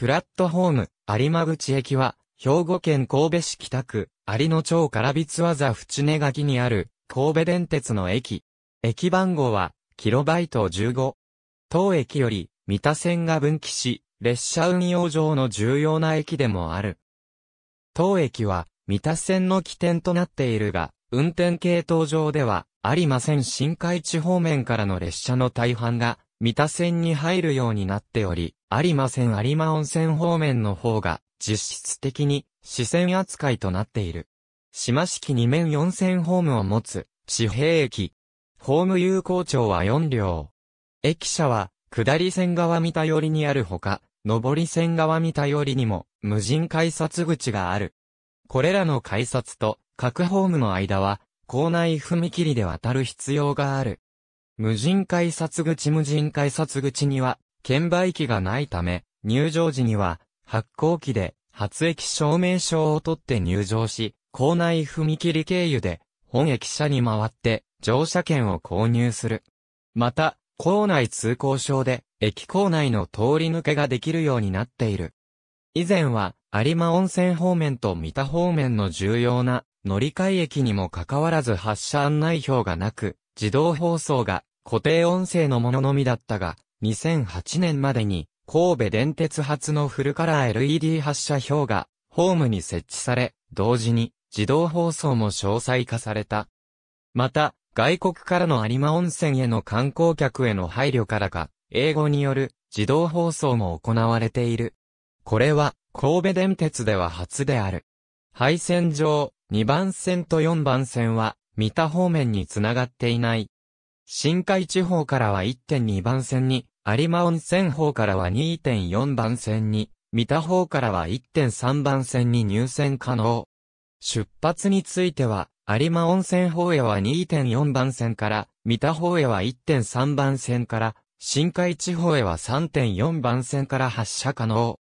プラットホーム、有馬口駅は、兵庫県神戸市北区、有野町からびつわざ淵根垣にある、神戸電鉄の駅。駅番号は、キロバイト15。当駅より、三田線が分岐し、列車運用上の重要な駅でもある。当駅は、三田線の起点となっているが、運転系統上では、有馬線新海地方面からの列車の大半が、三田線に入るようになっており、有馬線有馬温泉方面の方が、実質的に、支線扱いとなっている。島式二面四線ホームを持つ、地平駅。ホーム有効長は4両。駅舎は、下り線側見たよりにあるほか、上り線側見たよりにも、無人改札口がある。これらの改札と、各ホームの間は、校内踏切で渡る必要がある。無人改札口無人改札口には、券売機がないため、入場時には、発行機で、発駅証明書を取って入場し、校内踏切経由で、本駅舎に回って、乗車券を購入する。また、校内通行証で、駅構内の通り抜けができるようになっている。以前は、有馬温泉方面と三田方面の重要な乗り換え駅にもかかわらず発車案内表がなく、自動放送が固定音声のもののみだったが、2008年までに、神戸電鉄発のフルカラー LED 発射表が、ホームに設置され、同時に、自動放送も詳細化された。また、外国からの有馬温泉への観光客への配慮からか、英語による自動放送も行われている。これは、神戸電鉄では初である。配線上、2番線と4番線は、三田方面につながっていない。深海地方からは1.2番線に、有馬温泉方からは2.4番線に、三田方からは1.3番線に入線可能。出発については、有馬温泉方へは2.4番線から、三田方へは1.3番線から、深海地方へは3.4番線から発車可能。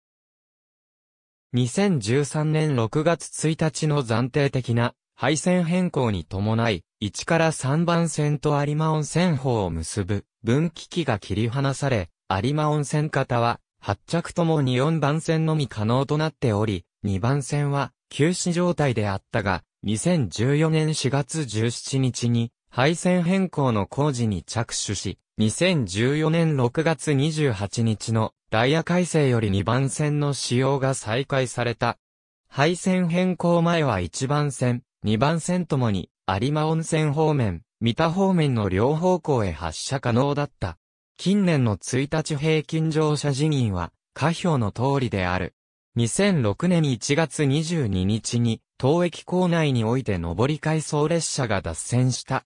2013年6月1日の暫定的な配線変更に伴い、1から3番線と有馬温泉方を結ぶ分岐器が切り離され、有馬温泉方は、発着ともに4番線のみ可能となっており、2番線は休止状態であったが、2014年4月17日に配線変更の工事に着手し、2014年6月28日のダイヤ改正より2番線の使用が再開された。配線変更前は1番線、2番線ともに有馬温泉方面、三田方面の両方向へ発射可能だった。近年の1日平均乗車人員は、下表の通りである。2006年1月22日に、東駅構内において上り回送列車が脱線した。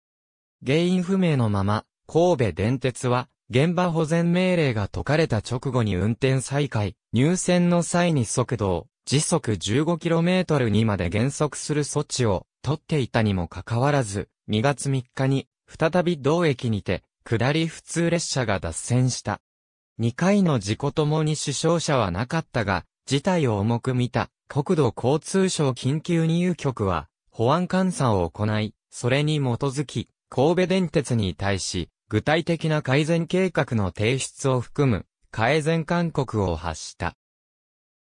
原因不明のまま、神戸電鉄は、現場保全命令が解かれた直後に運転再開、入線の際に速度を、時速 15km にまで減速する措置を、取っていたにもかかわらず、2月3日に、再び同駅にて、下り普通列車が脱線した。2回の事故ともに死傷者はなかったが、事態を重く見た、国土交通省緊急入局は、保安監査を行い、それに基づき、神戸電鉄に対し、具体的な改善計画の提出を含む、改善勧告を発した。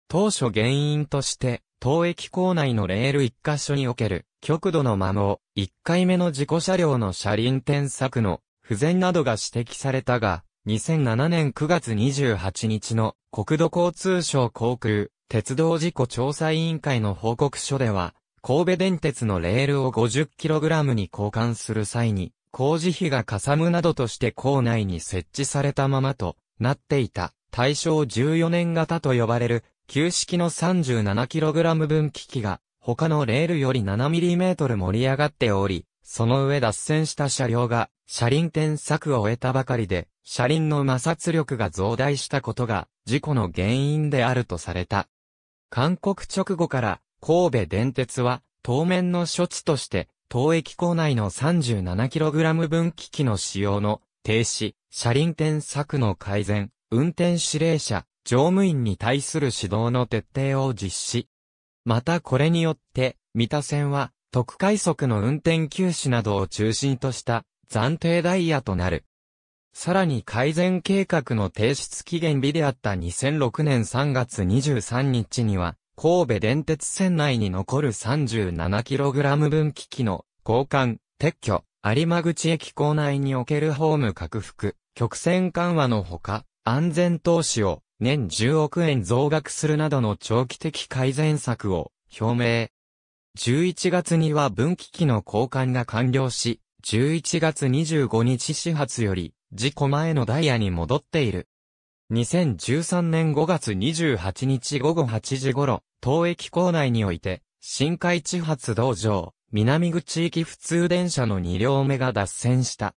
当初原因として、当駅構内のレール1箇所における極度の摩耗、1回目の事故車両の車輪転作の不全などが指摘されたが、2007年9月28日の国土交通省航空鉄道事故調査委員会の報告書では、神戸電鉄のレールを 50kg に交換する際に、工事費がかさむなどとして構内に設置されたままとなっていた。大正14年型と呼ばれる旧式の 37kg 分機器が、他のレールより 7mm 盛り上がっており、その上脱線した車両が、車輪転作を終えたばかりで、車輪の摩擦力が増大したことが、事故の原因であるとされた。韓国直後から、神戸電鉄は、当面の処置として、当駅構内の 37kg 分機器の使用の停止、車輪転作の改善、運転指令車、乗務員に対する指導の徹底を実施。またこれによって、三田線は、特快速の運転休止などを中心とした暫定ダイヤとなる。さらに改善計画の提出期限日であった2006年3月23日には、神戸電鉄線内に残る 37kg 分機器の交換、撤去、有馬口駅構内におけるホーム拡幅、曲線緩和のほか、安全投資を年10億円増額するなどの長期的改善策を表明。11月には分岐器の交換が完了し、11月25日始発より事故前のダイヤに戻っている。2013年5月28日午後8時頃、当駅構内において、新海地発道場、南口行き普通電車の2両目が脱線した。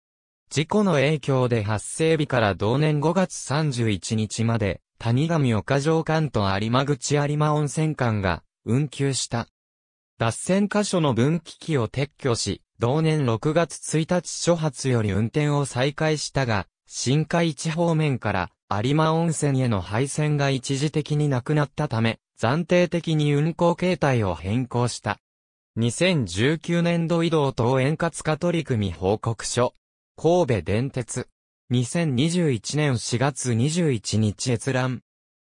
事故の影響で発生日から同年5月31日まで、谷上岡城間と有馬口有馬温泉間が運休した。脱線箇所の分岐器を撤去し、同年6月1日初発より運転を再開したが、新海地方面から有馬温泉への配線が一時的になくなったため、暫定的に運行形態を変更した。2019年度移動等円滑化取り組み報告書。神戸電鉄。2021年4月21日閲覧。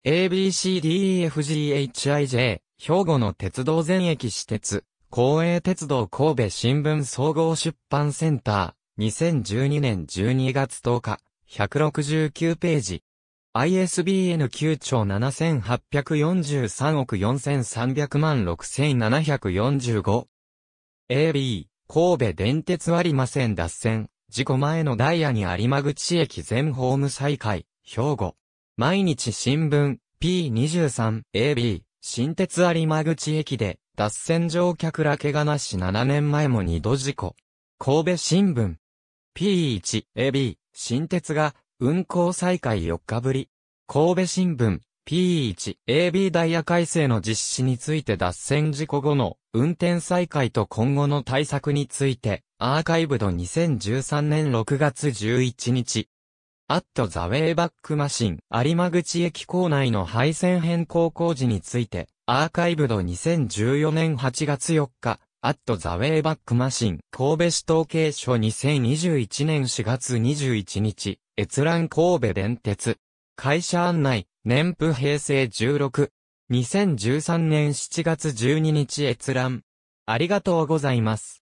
ABCDEFGHIJ、兵庫の鉄道全駅私鉄、公営鉄道神戸新聞総合出版センター、2012年12月10日、169ページ。ISBN 9兆7843億4300万6745。AB、神戸電鉄割せ線脱線。事故前のダイヤに有馬口駅全ホーム再開、兵庫。毎日新聞、P23、AB、新鉄有馬口駅で、脱線乗客ら怪我なし7年前も2度事故。神戸新聞。P1、AB、新鉄が、運行再開4日ぶり。神戸新聞、P1、AB ダイヤ改正の実施について脱線事故後の運転再開と今後の対策についてアーカイブド2013年6月11日。アットザウェイバックマシン、有馬口駅構内の配線変更工事について、アーカイブド2014年8月4日、アットザウェイバックマシン、神戸市統計書2021年4月21日、閲覧神戸電鉄。会社案内、年譜平成16。2013年7月12日閲覧。ありがとうございます。